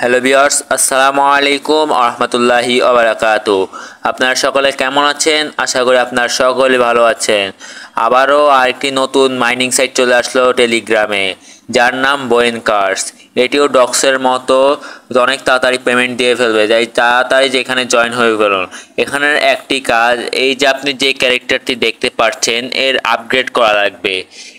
hello বিয়ার্স আসসালামু আলাইকুম আহমতুল্লাহি আবরাকাত আপনারা সকলে কেমন আছেন আশা করি আপনারা সকলে ভালো আছেন আবারও আরেকটি নতুন মাইনিং সাইট চলে আসলো টেলিগ্রামে যার নাম বোয়েন কার্স এটিও ডক্সের মতো অনেক তাড়াতাড়ি পেমেন্ট দিয়ে ফেলবে যাই তাড়াতাড়ি যেখানে জয়েন হয়ে গেল এখানের একটি কাজ এই যে আপনি যে ক্যারেক্টারটি দেখতে পাচ্ছেন এর আপগ্রেড করা লাগবে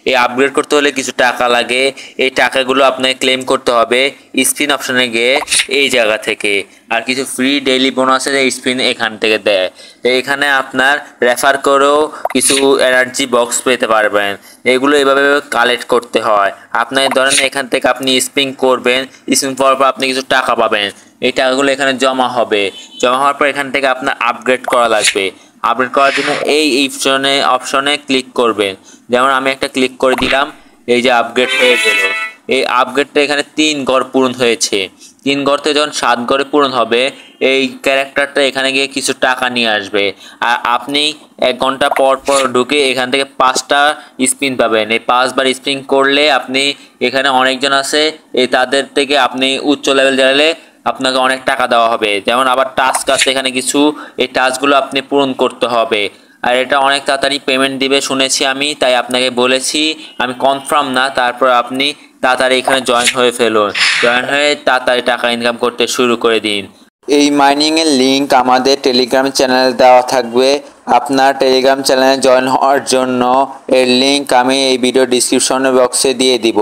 এই আপগ্রেড করতে হলে কিছু টাকা লাগে এই টাকাগুলো আপনাকে ক্লেম করতে হবে স্পিন অপশানে গিয়ে এই জায়গা থেকে আর কিছু ফ্রি ডেইলি বোনাসের স্পিন এখান থেকে দেয় এখানে আপনার রেফার করেও কিছু এনার্জি বক্স পেতে পারবেন এগুলো এভাবে কালেক্ট করতে হয় আপনার আপনি ধরেন এখান থেকে আপনি স্পিং করবেন স্পিং করার পর আপনি কিছু টাকা পাবেন এই টাকাগুলো এখানে জমা হবে জমা হওয়ার পর এখান থেকে আপনার আপগ্রেড করা লাগবে আপগ্রেড করার জন্য এই অপশনে অপশনে ক্লিক করবেন যেমন আমি একটা ক্লিক করে দিলাম এই যে আপগ্রেড হয়ে গেল এই আপগ্রেডটা এখানে তিন গড় পূরণ হয়েছে তিন থেকে যখন সাত গড়ে পূরণ হবে এই ক্যারেক্টারটা এখানে গিয়ে কিছু টাকা নিয়ে আসবে আর আপনি এক ঘন্টা পর পর ঢুকে এখান থেকে পাঁচটা স্পিন পাবেন এই পাঁচবার স্পিন করলে আপনি এখানে অনেকজন আছে এই তাদের থেকে আপনি উচ্চ লেভেল জানালে আপনাকে অনেক টাকা দেওয়া হবে যেমন আবার টাস্ক আছে এখানে কিছু এই টাস্কগুলো আপনি পূরণ করতে হবে আর এটা অনেক তাড়াতাড়ি পেমেন্ট দিবে শুনেছি আমি তাই আপনাকে বলেছি আমি কনফার্ম না তারপর আপনি তাড়াতাড়ি এখানে জয়েন হয়ে ফেলুন জয়েন হয়ে তাড়াতাড়ি টাকা ইনকাম করতে শুরু করে দিন এই মাইনিংয়ের লিঙ্ক আমাদের টেলিগ্রাম চ্যানেলে দেওয়া থাকবে আপনার টেলিগ্রাম চ্যানেলে জয়েন হওয়ার জন্য এর লিঙ্ক আমি এই ভিডিও ডিসক্রিপশন বক্সে দিয়ে দিব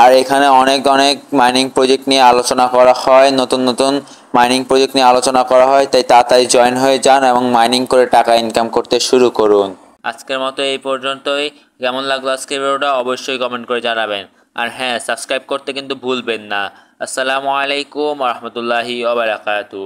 আর এখানে অনেক অনেক মাইনিং প্রজেক্ট নিয়ে আলোচনা করা হয় নতুন নতুন মাইনিং প্রজেক্ট নিয়ে আলোচনা করা হয় তাই তাড়াতাড়ি জয়েন হয়ে যান এবং মাইনিং করে টাকা ইনকাম করতে শুরু করুন আজকের মতো এই পর্যন্তই কেমন লাগলো আজকের ভিডিওটা অবশ্যই কমেন্ট করে জানাবেন আর হ্যাঁ সাবস্ক্রাইব করতে কিন্তু ভুলবেন না আসসালামু আলাইকুম রহমতুল্লাহি ওবরাকাতু